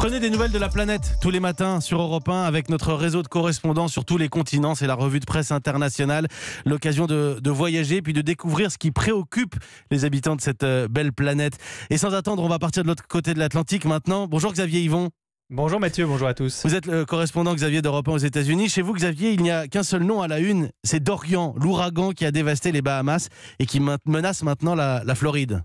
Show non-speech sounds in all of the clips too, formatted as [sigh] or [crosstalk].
Prenez des nouvelles de la planète tous les matins sur Europe 1 avec notre réseau de correspondants sur tous les continents. C'est la revue de presse internationale. L'occasion de, voyager puis de découvrir ce qui préoccupe les habitants de cette euh, belle planète. Et sans attendre, on va partir de l'autre côté de l'Atlantique maintenant. Bonjour Xavier Yvon. Bonjour Mathieu, bonjour à tous. Vous êtes le correspondant Xavier d'Europe 1 aux États-Unis. Chez vous, Xavier, il n'y a qu'un seul nom à la une, c'est Dorian, l'ouragan qui a dévasté les Bahamas et qui menace maintenant la Floride.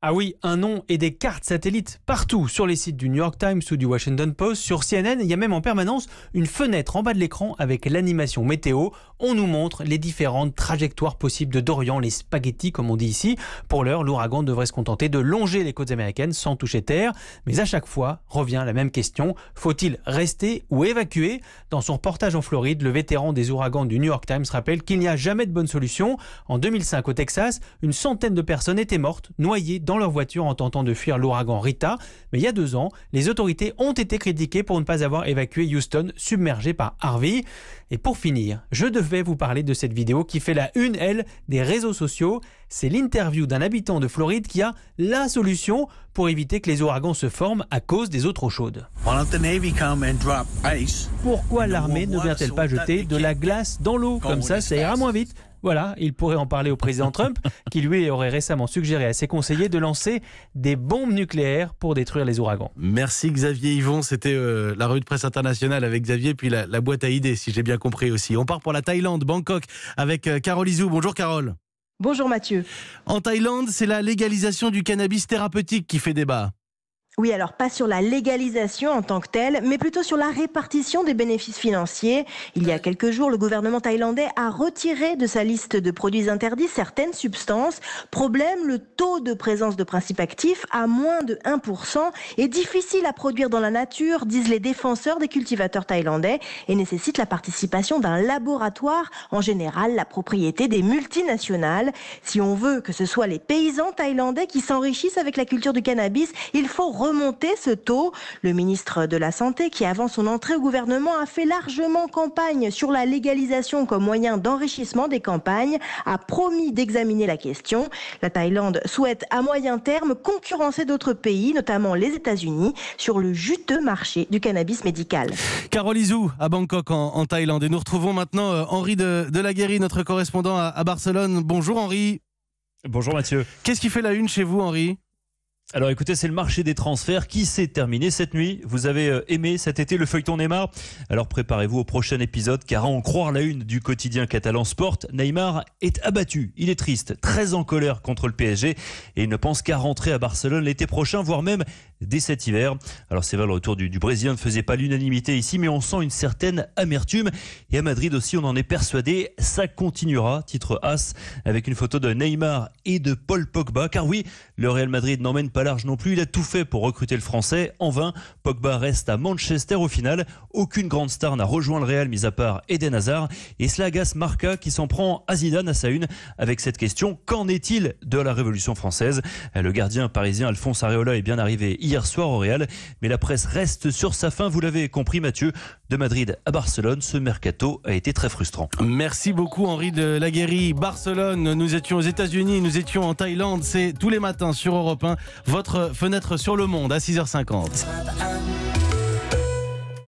Ah oui, un nom et des cartes satellites partout, sur les sites du New York Times ou du Washington Post, sur CNN, il y a même en permanence une fenêtre en bas de l'écran avec l'animation météo. On nous montre les différentes trajectoires possibles de Dorian, les spaghettis comme on dit ici. Pour l'heure, l'ouragan devrait se contenter de longer les côtes américaines sans toucher terre, mais à chaque fois revient la même question, faut-il rester ou évacuer Dans son reportage en Floride, le vétéran des ouragans du New York Times rappelle qu'il n'y a jamais de bonne solution. En 2005 au Texas, une centaine de personnes étaient mortes, noyées dans leur voiture en tentant de fuir l'ouragan Rita. Mais il y a deux ans, les autorités ont été critiquées pour ne pas avoir évacué Houston, submergé par Harvey. Et pour finir, je devais vous parler de cette vidéo qui fait la une, elle, des réseaux sociaux. C'est l'interview d'un habitant de Floride qui a la solution pour éviter que les ouragans se forment à cause des eaux trop chaudes. Pourquoi l'armée ne vient-elle pas jeter de la glace dans l'eau Comme ça, ça ira moins vite. Voilà, il pourrait en parler au président Trump, [laughs] qui lui aurait récemment suggéré à ses conseillers de lancer des bombes nucléaires pour détruire les ouragans. Merci Xavier Yvon, c'était euh, la rue de presse internationale avec Xavier, puis la, boîte à idées, si j'ai bien compris aussi. On part pour la Thaïlande, Bangkok, avec euh, Carole Izou. Bonjour Carole. Bonjour Mathieu. En Thaïlande, c'est la légalisation du cannabis thérapeutique qui fait débat. Oui, alors pas sur la légalisation en tant que telle, mais plutôt sur la répartition des bénéfices financiers. Il y a quelques jours, le gouvernement thaïlandais a retiré de sa liste de produits interdits certaines substances. Problème, le taux de présence de principes actifs à moins de 1% est difficile à produire dans la nature, disent les défenseurs des cultivateurs thaïlandais, et nécessite la participation d'un laboratoire, en général la propriété des multinationales. Si on veut que ce soit les paysans thaïlandais qui s'enrichissent avec la culture du cannabis, il faut remonter ce taux. Le ministre de la Santé, qui avant son entrée au gouvernement a fait largement campagne sur la légalisation comme moyen d'enrichissement des campagnes, a promis d'examiner la question. La Thaïlande souhaite à moyen terme concurrencer d'autres pays, notamment les États-Unis, sur le juteux marché du cannabis médical. Carole Izou à Bangkok en, Thaïlande et nous retrouvons maintenant euh, Henri de, de notre correspondant à, à Barcelone. Bonjour Henri. Bonjour Mathieu. Qu'est-ce qui fait la une chez vous Henri alors écoutez, c'est le marché des transferts qui s'est terminé cette nuit. Vous avez euh, aimé cet été le feuilleton Neymar Alors préparez-vous au prochain épisode car à en croire la une du quotidien catalan Sport, Neymar est abattu. Il est triste, très en colère contre le PSG et il ne pense qu'à rentrer à Barcelone l'été prochain, voire même dès cet hiver. Alors c'est vrai, le retour du, du Brésilien ne faisait pas l'unanimité ici, mais on sent une certaine amertume. Et à Madrid aussi, on en est persuadé, ça continuera, titre As, avec une photo de Neymar et de Paul Pogba. Car oui, le Real Madrid n'emmène pas large non plus. Il a tout fait pour recruter le français. En vain, Pogba reste à Manchester au final. Aucune grande star n'a rejoint le Real, mis à part Eden Hazard. Et cela agace Marca qui s'en prend à Zidane à sa une avec cette question qu'en est-il de la Révolution française Le gardien parisien Alphonse Areola est bien arrivé hier soir au Real, mais la presse reste sur sa fin. Vous l'avez compris, Mathieu. De Madrid à Barcelone, ce mercato a été très frustrant. Merci beaucoup, Henri de laguery Barcelone, nous étions aux États-Unis, nous étions en Thaïlande. C'est tous les matins sur Europe 1 votre fenêtre sur le monde à 6h50.